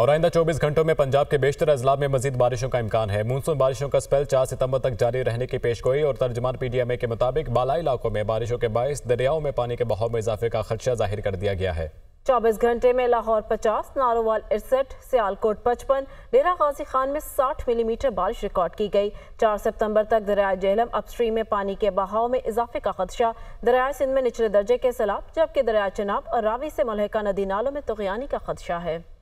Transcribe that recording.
और आइंदा 24 घंटों में पंजाब के बेशतर अजला में मजीद बारिशों का इम्कान है मानसून बारिशों का स्पेल 4 सितंबर तक जारी रहने की पेश गोई और तर्जमान पीडीएमए के मुताबिक बाला इलाकों में बारिशों के बायस दरियाओं में पानी के बहाव में इजाफे का खदशा जाहिर कर दिया गया है चौबीस घंटे में लाहौर पचास नारोवाल इड़सठ सियालकोट पचपन डेरा गाजी खान में साठ मिलीमीटर बारिश रिकॉर्ड की गई चार सितंबर तक दरिया जहलम अपस्ट्रीम में पानी के बहाव में इजाफे का खदशा दरिया सिंध में निचले दर्जे के सैलाब जबकि दरिया चनाब और रावी से मलहका नदी नालों में तुगयानी का खदशा है